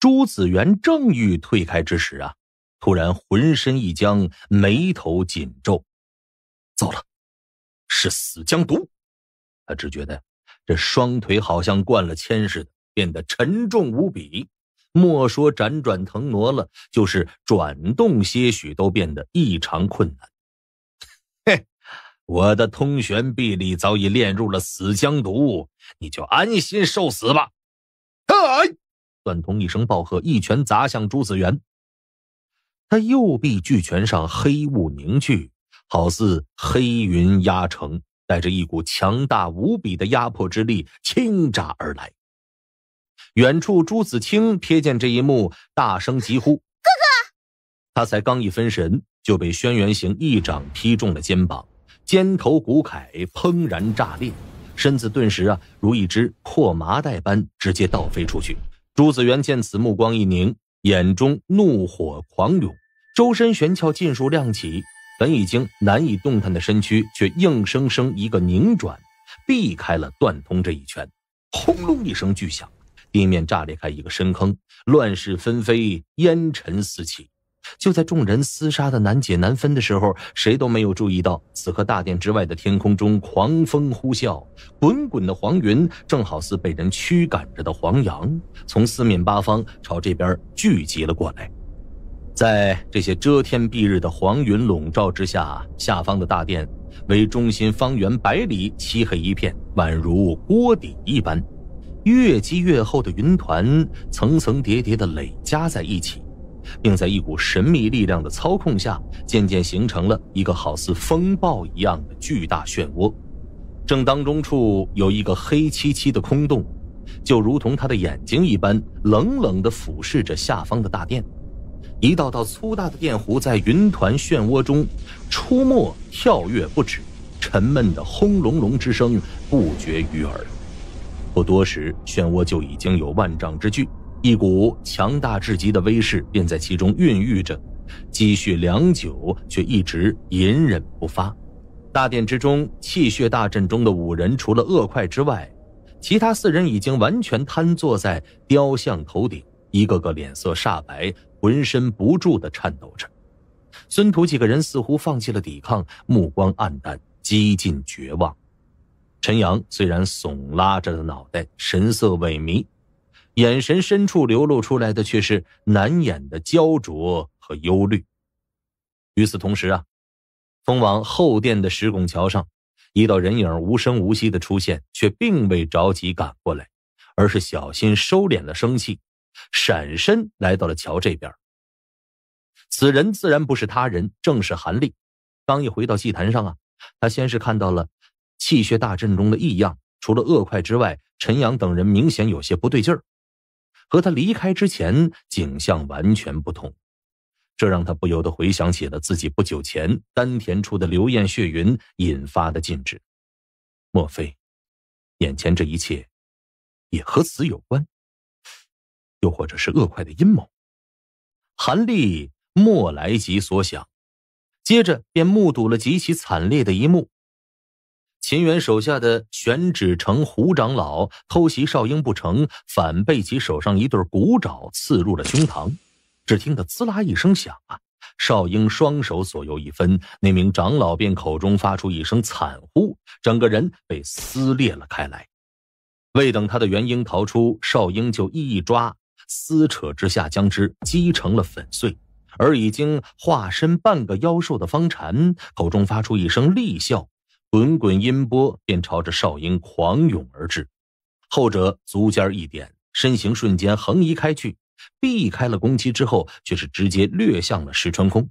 朱子元正欲退开之时啊，突然浑身一僵，眉头紧皱。糟了，是死僵毒！他只觉得这双腿好像灌了铅似的，变得沉重无比。莫说辗转腾挪了，就是转动些许，都变得异常困难。嘿，我的通玄臂力早已练入了死僵毒，你就安心受死吧！哎。段通一声暴喝，一拳砸向朱子元。他右臂巨拳上黑雾凝聚，好似黑云压城，带着一股强大无比的压迫之力倾砸而来。远处朱子清瞥见这一幕，大声疾呼：“哥哥！”他才刚一分神，就被轩辕行一掌劈中了肩膀，肩头骨铠砰然炸裂，身子顿时啊如一只破麻袋般直接倒飞出去。朱子元见此，目光一凝，眼中怒火狂涌，周身玄窍尽数亮起，本已经难以动弹的身躯却硬生生一个拧转，避开了段通这一拳。轰隆一声巨响，地面炸裂开一个深坑，乱石纷飞，烟尘四起。就在众人厮杀的难解难分的时候，谁都没有注意到，此刻大殿之外的天空中狂风呼啸，滚滚的黄云正好似被人驱赶着的黄羊，从四面八方朝这边聚集了过来。在这些遮天蔽日的黄云笼罩之下，下方的大殿为中心，方圆百里漆黑一片，宛如锅底一般。越积越厚的云团，层层叠叠的累加在一起。并在一股神秘力量的操控下，渐渐形成了一个好似风暴一样的巨大漩涡。正当中处有一个黑漆漆的空洞，就如同他的眼睛一般，冷冷地俯视着下方的大殿。一道道粗大的电弧在云团漩涡中出没跳跃不止，沉闷的轰隆隆之声不绝于耳。不多时，漩涡就已经有万丈之巨。一股强大至极的威势便在其中孕育着，积蓄良久却一直隐忍不发。大殿之中，气血大阵中的五人，除了恶快之外，其他四人已经完全瘫坐在雕像头顶，一个个脸色煞白，浑身不住的颤抖着。孙图几个人似乎放弃了抵抗，目光黯淡，几近绝望。陈阳虽然耸拉着的脑袋，神色萎靡。眼神深处流露出来的却是难掩的焦灼和忧虑。与此同时啊，通往后殿的石拱桥上，一道人影无声无息的出现，却并未着急赶过来，而是小心收敛了生气，闪身来到了桥这边。此人自然不是他人，正是韩立。刚一回到祭坛上啊，他先是看到了气血大阵中的异样，除了恶快之外，陈阳等人明显有些不对劲儿。和他离开之前景象完全不同，这让他不由得回想起了自己不久前丹田处的流焰血云引发的禁制。莫非，眼前这一切也和此有关？又或者是恶快的阴谋？韩立莫来及所想，接着便目睹了极其惨烈的一幕。秦元手下的玄指城胡长老偷袭少英不成，反被其手上一对骨爪刺入了胸膛。只听得“滋啦”一声响啊，少英双手左右一分，那名长老便口中发出一声惨呼，整个人被撕裂了开来。未等他的元婴逃出，少英就一抓撕扯之下，将之击成了粉碎。而已经化身半个妖兽的方禅，口中发出一声厉笑。滚滚音波便朝着少英狂涌而至，后者足尖一点，身形瞬间横移开去，避开了攻击。之后却是直接掠向了石川空。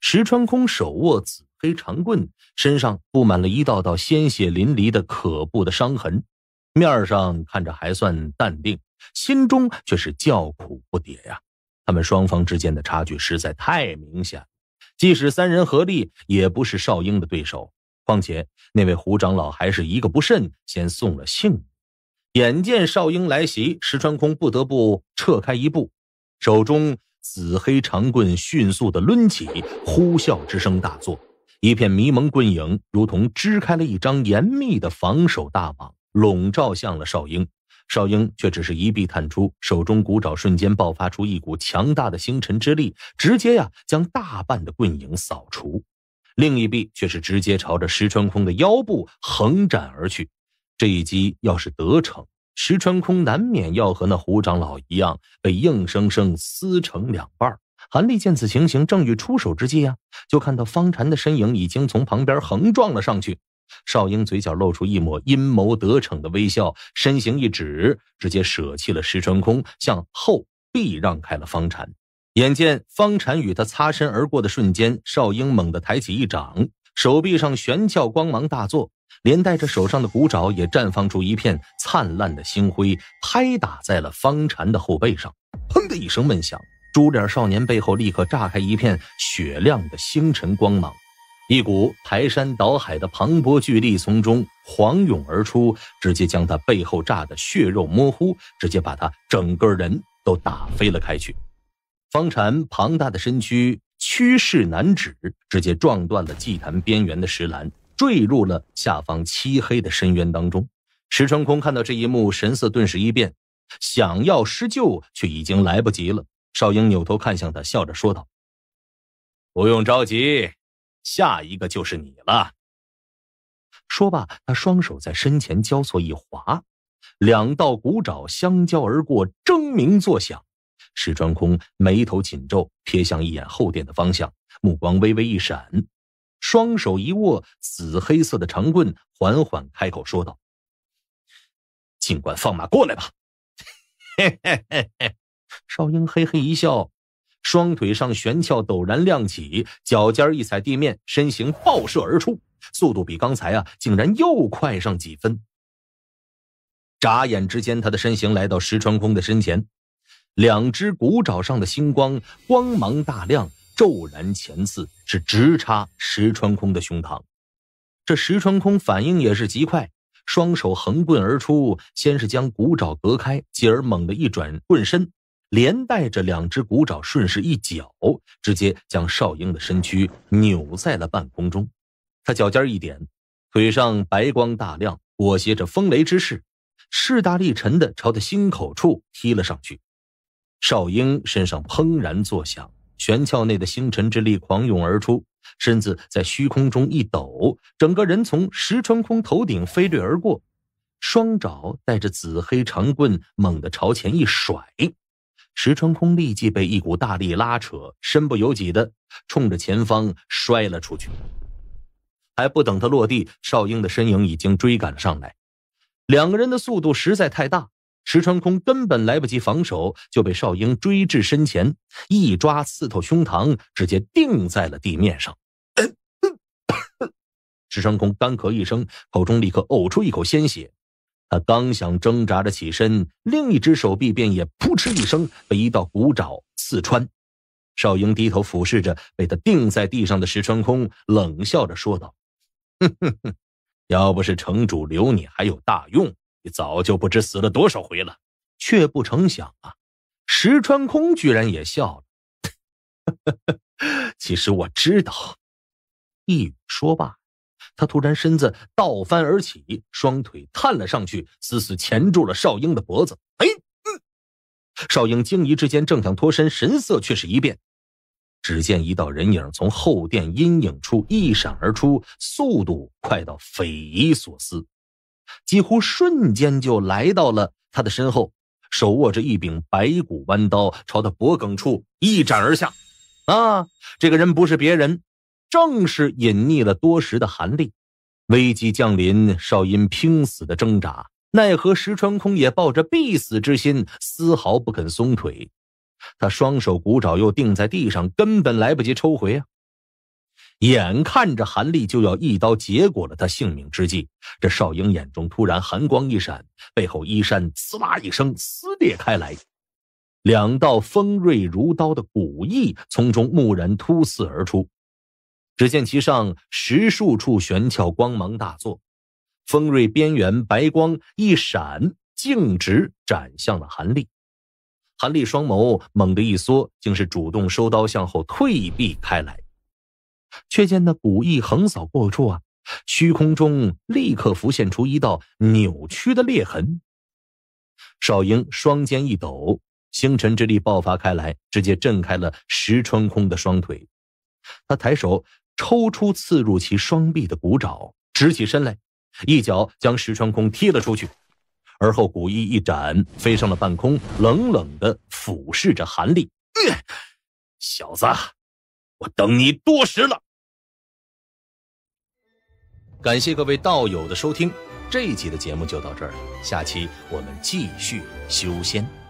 石川空手握紫黑长棍，身上布满了一道道鲜血淋漓的可怖的伤痕，面上看着还算淡定，心中却是叫苦不迭呀。他们双方之间的差距实在太明显即使三人合力，也不是少英的对手。况且那位胡长老还是一个不慎，先送了性命。眼见少英来袭，石川空不得不撤开一步，手中紫黑长棍迅速的抡起，呼啸之声大作，一片迷蒙棍影，如同支开了一张严密的防守大网，笼罩向了少英。少英却只是一臂探出，手中骨爪瞬间爆发出一股强大的星辰之力，直接呀将大半的棍影扫除。另一臂却是直接朝着石川空的腰部横斩而去，这一击要是得逞，石川空难免要和那胡长老一样被硬生生撕成两半。韩立见此情形，正欲出手之际啊，就看到方禅的身影已经从旁边横撞了上去。少英嘴角露出一抹阴谋得逞的微笑，身形一指，直接舍弃了石川空，向后避让开了方禅。眼见方禅与他擦身而过的瞬间，少英猛地抬起一掌，手臂上玄窍光芒大作，连带着手上的骨爪也绽放出一片灿烂的星辉，拍打在了方禅的后背上。砰的一声闷响，猪脸少年背后立刻炸开一片雪亮的星辰光芒，一股排山倒海的磅礴巨力从中狂涌而出，直接将他背后炸得血肉模糊，直接把他整个人都打飞了开去。方禅庞大的身躯趋势难止，直接撞断了祭坛边缘的石栏，坠入了下方漆黑的深渊当中。石春空看到这一幕，神色顿时一变，想要施救却已经来不及了。少英扭头看向他，笑着说道：“不用着急，下一个就是你了。”说罢，他双手在身前交错一划，两道骨爪相交而过，争鸣作响。石川空眉头紧皱，瞥向一眼后殿的方向，目光微微一闪，双手一握，紫黑色的长棍缓缓开口说道：“尽管放马过来吧。”嘿嘿嘿嘿，少英嘿嘿一笑，双腿上悬翘陡然亮起，脚尖一踩地面，身形爆射而出，速度比刚才啊，竟然又快上几分。眨眼之间，他的身形来到石川空的身前。两只骨爪上的星光光芒大亮，骤然前刺，是直插石川空的胸膛。这石川空反应也是极快，双手横棍而出，先是将骨爪隔开，继而猛地一转棍身，连带着两只骨爪顺势一脚，直接将少英的身躯扭在了半空中。他脚尖一点，腿上白光大亮，裹挟着风雷之势，势大力沉的朝他心口处踢了上去。少英身上砰然作响，玄窍内的星辰之力狂涌而出，身子在虚空中一抖，整个人从石穿空头顶飞掠而过，双爪带着紫黑长棍猛地朝前一甩，石穿空立即被一股大力拉扯，身不由己的冲着前方摔了出去。还不等他落地，少英的身影已经追赶了上来，两个人的速度实在太大。石川空根本来不及防守，就被少英追至身前，一抓刺透胸膛，直接钉在了地面上。石川空干咳一声，口中立刻呕出一口鲜血。他刚想挣扎着起身，另一只手臂便也扑哧一声被一道骨爪刺穿。少英低头俯视着被他钉在地上的石川空，冷笑着说道：“哼哼哼，要不是城主留你，还有大用。”你早就不知死了多少回了，却不成想啊！石川空居然也笑了。其实我知道。一语说罢，他突然身子倒翻而起，双腿探了上去，死死钳住了少英的脖子。哎，少英惊疑之间，正想脱身，神色却是一变。只见一道人影从后殿阴影处一闪而出，速度快到匪夷所思。几乎瞬间就来到了他的身后，手握着一柄白骨弯刀，朝他脖颈处一斩而下。啊，这个人不是别人，正是隐匿了多时的韩立。危机降临，少阴拼死的挣扎，奈何石川空也抱着必死之心，丝毫不肯松腿。他双手骨爪又定在地上，根本来不及抽回啊！眼看着韩立就要一刀结果了他性命之际，这少英眼中突然寒光一闪，背后衣衫“呲啦”一声撕裂开来，两道锋锐如刀的骨翼从中蓦然突刺而出。只见其上十数处玄窍光芒大作，锋锐边缘白光一闪，径直斩向了韩立。韩立双眸猛地一缩，竟是主动收刀向后退避开来。却见那古意横扫过处啊，虚空中立刻浮现出一道扭曲的裂痕。少英双肩一抖，星辰之力爆发开来，直接震开了石川空的双腿。他抬手抽出刺入其双臂的骨爪，直起身来，一脚将石川空踢了出去。而后古意一展，飞上了半空，冷冷的俯视着韩立：“小子。”等你多时了。感谢各位道友的收听，这一集的节目就到这儿了，下期我们继续修仙。